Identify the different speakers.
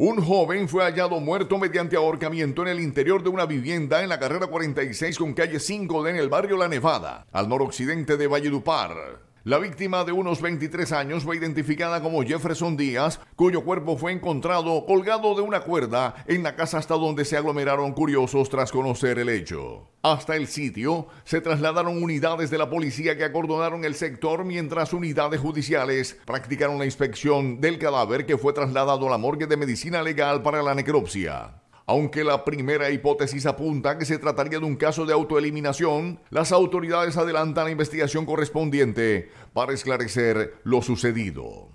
Speaker 1: Un joven fue hallado muerto mediante ahorcamiento en el interior de una vivienda en la carrera 46 con calle 5 en el barrio La Nevada, al noroccidente de Valledupar. La víctima de unos 23 años fue identificada como Jefferson Díaz, cuyo cuerpo fue encontrado colgado de una cuerda en la casa hasta donde se aglomeraron curiosos tras conocer el hecho. Hasta el sitio se trasladaron unidades de la policía que acordonaron el sector mientras unidades judiciales practicaron la inspección del cadáver que fue trasladado a la morgue de medicina legal para la necropsia. Aunque la primera hipótesis apunta que se trataría de un caso de autoeliminación, las autoridades adelantan la investigación correspondiente para esclarecer lo sucedido.